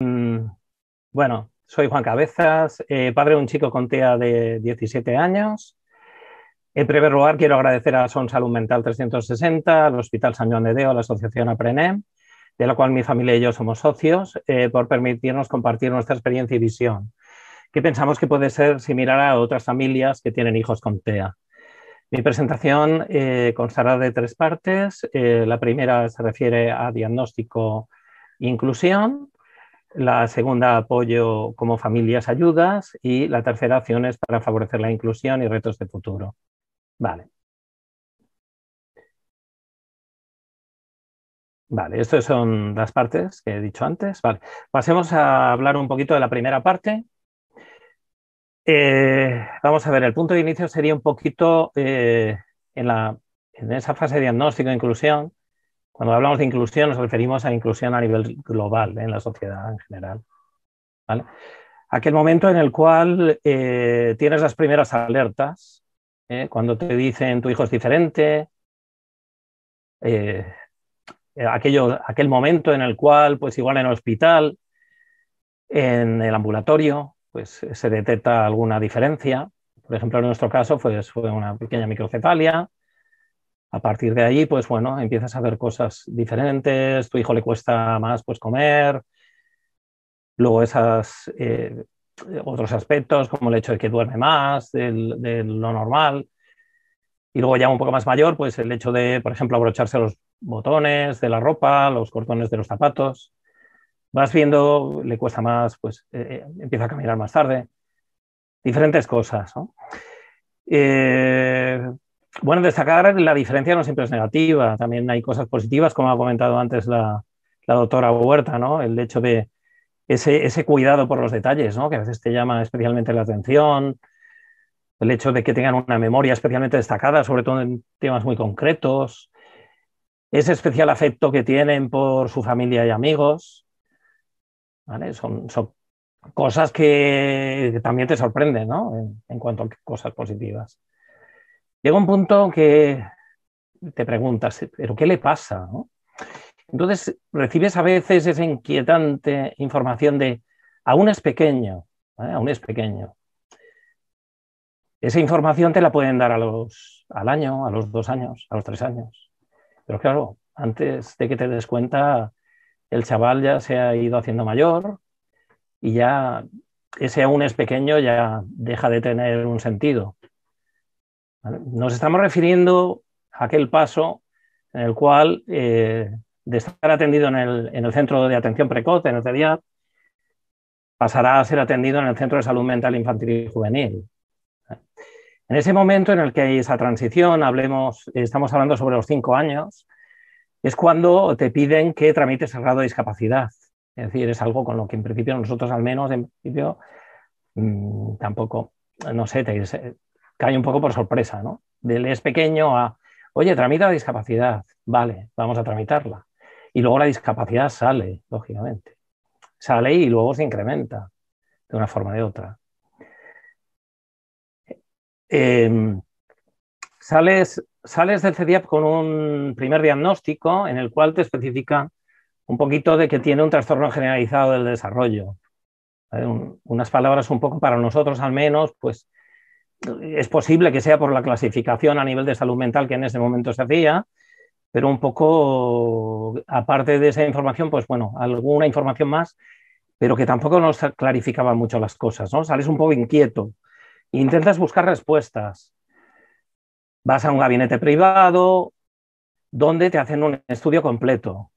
Mm, bueno, soy Juan Cabezas, eh, padre de un chico con TEA de 17 años. En primer lugar, quiero agradecer a Son Salud Mental 360, al Hospital San Juan de Deo, a la Asociación APRENEM, de la cual mi familia y yo somos socios, eh, por permitirnos compartir nuestra experiencia y visión, que pensamos que puede ser similar a otras familias que tienen hijos con TEA. Mi presentación eh, constará de tres partes. la primera se refiere a diagnóstico e inclusión, la segunda apoyo como familias ayudas y la tercera acciones para favorecer la inclusión y retos de futuro. Vale. Vale, estas son las partes que he dicho antes. Vale, pasemos a hablar un poquito de la primera parte. Eh, vamos a ver, el punto de inicio sería un poquito eh, en, en esa fase de diagnóstico e inclusión. Cuando hablamos de inclusión nos referimos a inclusión a nivel global, ¿eh? en la sociedad en general. Aquel momento en el cual eh, tienes las primeras alertas, ¿eh? cuando te dicen tu hijo es diferente, aquel momento en el cual, pues igual en el hospital, en el ambulatorio, pues se detecta alguna diferencia. Por ejemplo, en nuestro caso pues, fue una pequeña microcefalia, a partir de ahí, pues bueno, empiezas a ver cosas diferentes, tu hijo le cuesta más pues comer, luego esas, eh, otros aspectos como el hecho de que duerme más de lo normal, y luego ya un poco más mayor, pues el hecho de, por ejemplo, abrocharse los botones de la ropa, los cordones de los zapatos, vas viendo, le cuesta más, pues eh, eh, empieza a caminar más tarde, diferentes cosas, ¿no? Eh, bueno, destacar la diferencia no siempre es negativa, también hay cosas positivas, como ha comentado antes la, doctora Huerta, ¿no? El hecho de ese, cuidado por los detalles, ¿no? Que a veces te llama especialmente la atención, el hecho de que tengan una memoria especialmente destacada, sobre todo en temas muy concretos, ese especial afecto que tienen por su familia y amigos, Son, cosas que también te sorprenden, ¿no? en cuanto a cosas positivas llega un punto que te preguntas, ¿pero qué le pasa? Entonces recibes a veces esa inquietante información de, aún es pequeño, ¿eh? aún es pequeño. Esa información te la pueden dar a los, al año, a los dos años, a los tres años. Pero claro, antes de que te des cuenta, el chaval ya se ha ido haciendo mayor y ya ese aún es pequeño ya deja de tener un sentido. Nos estamos refiriendo a aquel paso en el cual, eh, de estar atendido en el, centro de atención precoz, en el pasará a ser atendido en el centro de salud mental infantil y juvenil. En ese momento en el que hay esa transición, hablemos, estamos hablando sobre los cinco años, es cuando te piden que tramites el grado de discapacidad. Es decir, es algo con lo que en principio nosotros al menos, en principio, mm, tampoco, no sé, te, cae un poco por sorpresa, ¿no? Del es pequeño a, oye, tramita la discapacidad, vale, vamos a tramitarla. Y luego la discapacidad sale, lógicamente. Sale y luego se incrementa de una forma o de otra. Em, sales, sales del CDIAP con un primer diagnóstico en el cual te especifica un poquito de que tiene un trastorno generalizado del desarrollo. unas palabras un poco para nosotros al menos, pues es posible que sea por la clasificación a nivel de salud mental que en ese momento se hacía, pero un poco, aparte de esa información, pues bueno, alguna información más, pero que tampoco nos clarificaba mucho las cosas, ¿no? Sales un poco inquieto, intentas buscar respuestas, vas a un gabinete privado donde te hacen un estudio completo,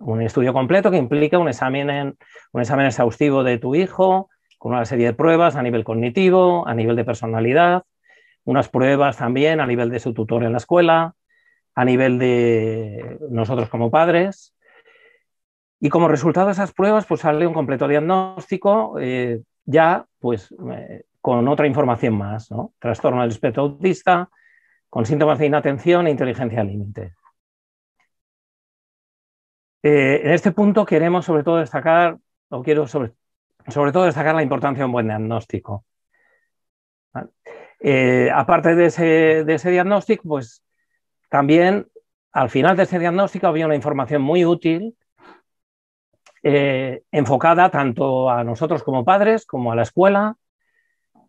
Un estudio completo que implica un examen, un examen exhaustivo de tu hijo, con una serie de pruebas a nivel cognitivo, a nivel de personalidad, unas pruebas también a nivel de su tutor en la escuela, a nivel de nosotros como padres. Y como resultado de esas pruebas, pues sale un completo diagnóstico eh, ya pues eh, con otra información más, ¿no? Trastorno del espectro autista, con síntomas de inatención e inteligencia límite. Eh, en este punto queremos sobre todo destacar, o quiero sobre sobre todo destacar la importancia de un buen diagnóstico. Eh, aparte de ese, diagnóstico, pues también al final de ese diagnóstico había una información muy útil eh, enfocada tanto a nosotros como padres como a la escuela,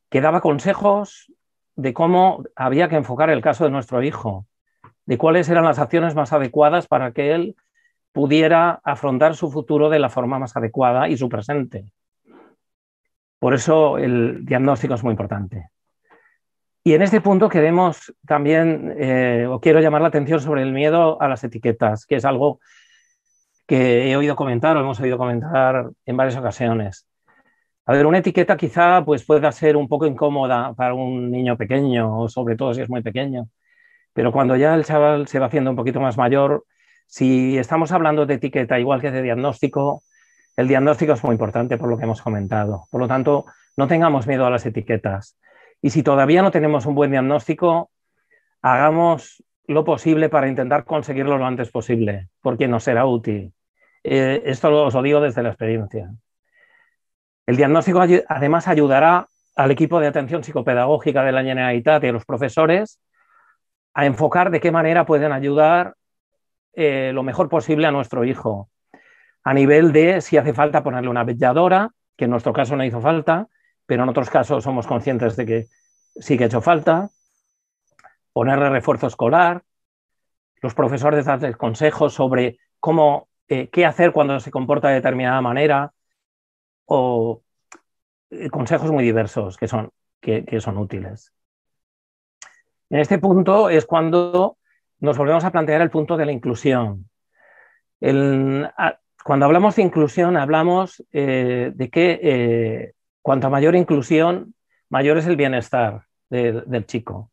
que daba consejos de cómo había que enfocar el caso de nuestro hijo, de cuáles eran las acciones más adecuadas para que él pudiera afrontar su futuro de la forma más adecuada y su presente. Por eso el diagnóstico es muy importante. Y en este punto queremos también, eh, o quiero llamar la atención sobre el miedo a las etiquetas, que es algo que he oído comentar o hemos oído comentar en varias ocasiones. A ver, una etiqueta quizá pues, pueda ser un poco incómoda para un niño pequeño, o sobre todo si es muy pequeño, pero cuando ya el chaval se va haciendo un poquito más mayor, si estamos hablando de etiqueta igual que de diagnóstico, el diagnóstico es muy importante por lo que hemos comentado. Por lo tanto, no tengamos miedo a las etiquetas. Y si todavía no tenemos un buen diagnóstico, hagamos lo posible para intentar conseguirlo lo antes posible, porque nos será útil. Eh, esto os lo digo desde la experiencia. El diagnóstico además ayudará al equipo de atención psicopedagógica de la Generalitat y a los profesores a enfocar de qué manera pueden ayudar eh, lo mejor posible a nuestro hijo a nivel de si hace falta ponerle una velladora, que en nuestro caso no hizo falta, pero en otros casos somos conscientes de que sí que ha hecho falta, ponerle refuerzo escolar, los profesores darles consejos sobre cómo, eh, qué hacer cuando se comporta de determinada manera, o eh, consejos muy diversos que son, que son útiles. En este punto es cuando nos volvemos a plantear el punto de la inclusión. El, cuando hablamos de inclusión, hablamos eh, de que eh, cuanto mayor inclusión, mayor es el bienestar del chico.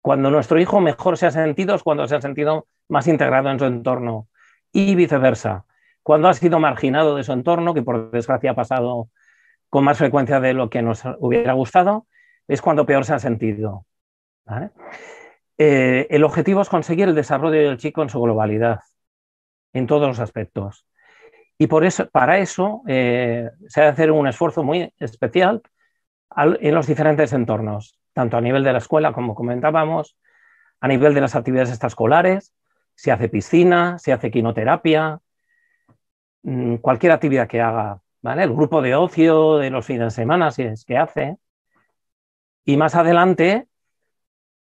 Cuando nuestro hijo mejor se ha sentido es cuando se ha sentido más integrado en su entorno y viceversa. Cuando ha sido marginado de su entorno, que por desgracia ha pasado con más frecuencia de lo que nos hubiera gustado, es cuando peor se ha sentido. Eh, el objetivo es conseguir el desarrollo del chico en su globalidad en todos los aspectos. Y por eso, para eso eh, se ha de hacer un esfuerzo muy especial en los diferentes entornos, tanto a nivel de la escuela, como comentábamos, a nivel de las actividades extraescolares, se hace piscina, se hace quinoterapia, mm, cualquier actividad que haga, El grupo de ocio de los fines de semana, si es que hace. Y más adelante,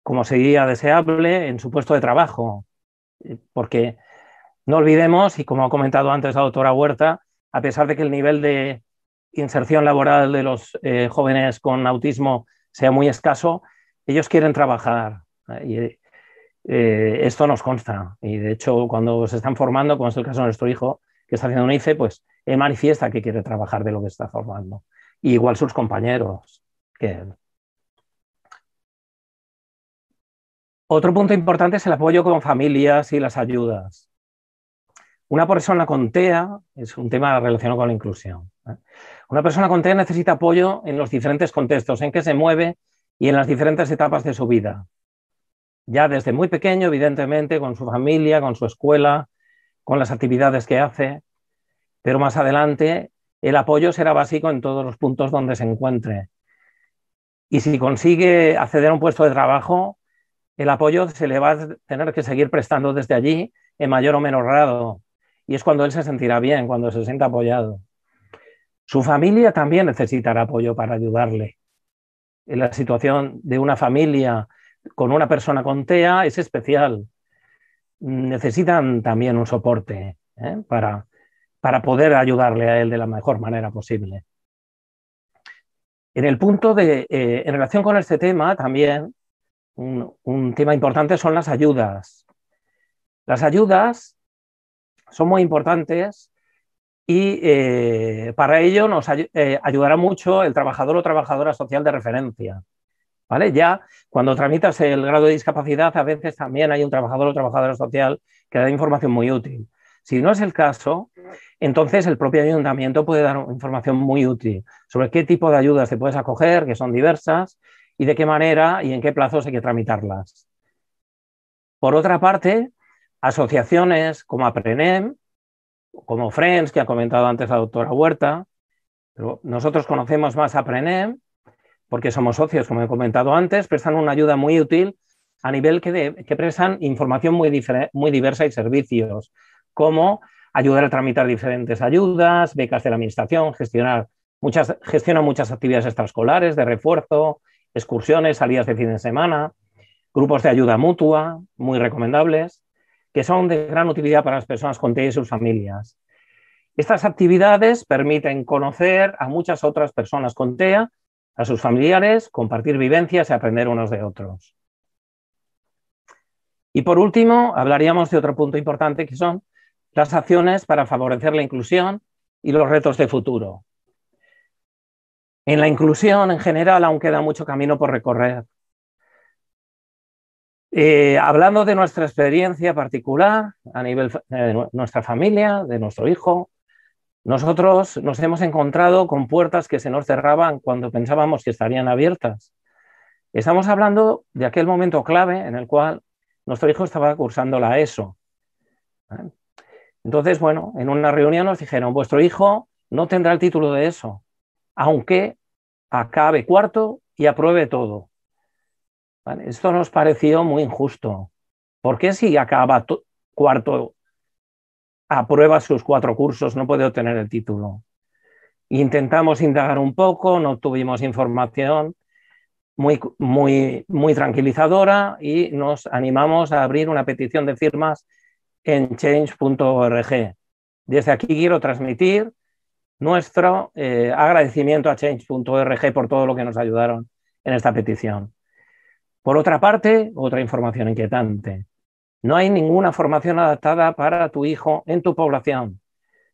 como sería deseable, en su puesto de trabajo, eh, porque no olvidemos, y como ha comentado antes la doctora Huerta, a pesar de que el nivel de inserción laboral de los eh, jóvenes con autismo sea muy escaso, ellos quieren trabajar. Eh, y, eh, esto nos consta. Y de hecho, cuando se están formando, como es el caso de nuestro hijo, que está haciendo un ICE, pues él manifiesta que quiere trabajar de lo que está formando. igual sus compañeros. Que... Otro punto importante es el apoyo con familias y las ayudas. Una persona con TEA, es un tema relacionado con la inclusión, ¿eh? una persona con TEA necesita apoyo en los diferentes contextos en que se mueve y en las diferentes etapas de su vida. Ya desde muy pequeño, evidentemente, con su familia, con su escuela, con las actividades que hace, pero más adelante el apoyo será básico en todos los puntos donde se encuentre. Y si consigue acceder a un puesto de trabajo, el apoyo se le va a tener que seguir prestando desde allí en mayor o menor grado y es cuando él se sentirá bien, cuando se sienta apoyado. Su familia también necesitará apoyo para ayudarle. la situación de una familia con una persona con TEA es especial. Necesitan también un soporte ¿eh? para, poder ayudarle a él de la mejor manera posible. En el punto de, eh, en relación con este tema, también un, tema importante son las ayudas. Las ayudas son muy importantes y eh, para ello nos eh, ayudará mucho el trabajador o trabajadora social de referencia. ¿Vale? Ya cuando tramitas el grado de discapacidad, a veces también hay un trabajador o trabajadora social que da información muy útil. Si no es el caso, entonces el propio ayuntamiento puede dar información muy útil sobre qué tipo de ayudas te puedes acoger, que son diversas, y de qué manera y en qué plazos hay que tramitarlas. Por otra parte, asociaciones como Aprenem, como Friends, que ha comentado antes la doctora Huerta, pero nosotros conocemos más Aprenem porque somos socios, como he comentado antes, prestan una ayuda muy útil a nivel que, que prestan información muy, diversa y servicios, como ayudar a tramitar diferentes ayudas, becas de la administración, gestionar muchas, gestionan muchas actividades extraescolares de refuerzo, excursiones, salidas de fin de semana, grupos de ayuda mutua, muy recomendables que son de gran utilidad para las personas con TEA y sus familias. Estas actividades permiten conocer a muchas otras personas con TEA, a sus familiares, compartir vivencias y aprender unos de otros. Y por último, hablaríamos de otro punto importante que son las acciones para favorecer la inclusión y los retos de futuro. En la inclusión en general aún queda mucho camino por recorrer. Eh, hablando de nuestra experiencia particular a nivel eh, de nuestra familia, de nuestro hijo, nosotros nos hemos encontrado con puertas que se nos cerraban cuando pensábamos que estarían abiertas. Estamos hablando de aquel momento clave en el cual nuestro hijo estaba cursando la ESO. ¿eh? Entonces, bueno, en una reunión nos dijeron, vuestro hijo no tendrá el título de ESO, aunque acabe cuarto y apruebe todo. Esto nos pareció muy injusto. ¿Por qué si acaba cuarto aprueba sus cuatro cursos no puede obtener el título? Intentamos indagar un poco, no tuvimos información muy, muy, tranquilizadora y nos animamos a abrir una petición de firmas en change.org. Desde aquí quiero transmitir nuestro eh, agradecimiento a change.org por todo lo que nos ayudaron en esta petición. Por otra parte, otra información inquietante. No hay ninguna formación adaptada para tu hijo en tu población.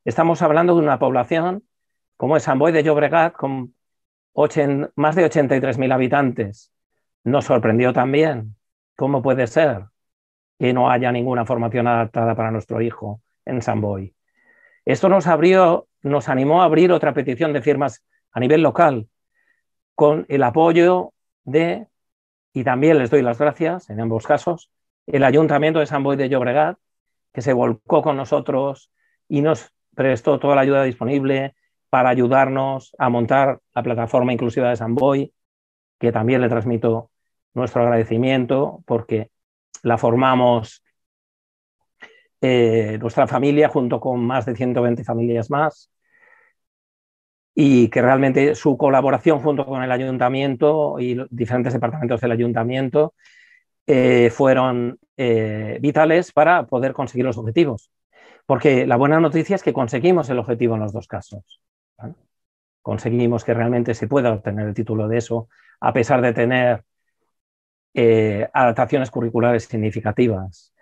Estamos hablando de una población como es Samboy de Llobregat, con más de 83.000 habitantes. Nos sorprendió también cómo puede ser que no haya ninguna formación adaptada para nuestro hijo en Samboy. Esto nos animó a abrir otra petición de firmas a nivel local con el apoyo de y también les doy las gracias, en ambos casos, el Ayuntamiento de San Boy de Llobregat, que se volcó con nosotros y nos prestó toda la ayuda disponible para ayudarnos a montar la plataforma inclusiva de San que también le transmito nuestro agradecimiento porque la formamos eh, nuestra familia junto con más de 120 familias más y que realmente su colaboración junto con el ayuntamiento y los diferentes departamentos del ayuntamiento eh, fueron eh, vitales para poder conseguir los objetivos. Porque la buena noticia es que conseguimos el objetivo en los dos casos. Conseguimos que realmente se pueda obtener el título de eso, a pesar de tener eh, adaptaciones curriculares significativas.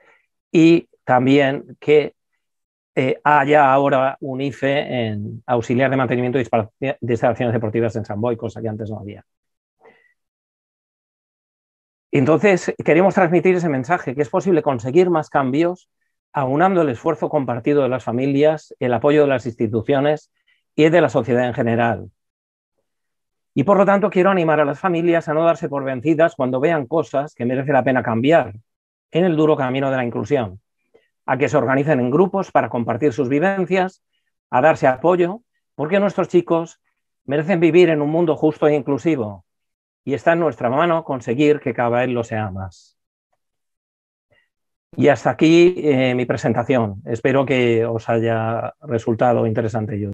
Y también que eh, haya ahora un IFE en auxiliar de mantenimiento de instalaciones deportivas en San Boy, cosa que antes no había. Entonces, queremos transmitir ese mensaje, que es posible conseguir más cambios aunando el esfuerzo compartido de las familias, el apoyo de las instituciones y de la sociedad en general. Y por lo tanto, quiero animar a las familias a no darse por vencidas cuando vean cosas que merece la pena cambiar en el duro camino de la inclusión a que se organicen en grupos para compartir sus vivencias, a darse apoyo, porque nuestros chicos merecen vivir en un mundo justo e inclusivo y está en nuestra mano conseguir que cada vez lo sea más. Y hasta aquí eh, mi presentación. Espero que os haya resultado interesante.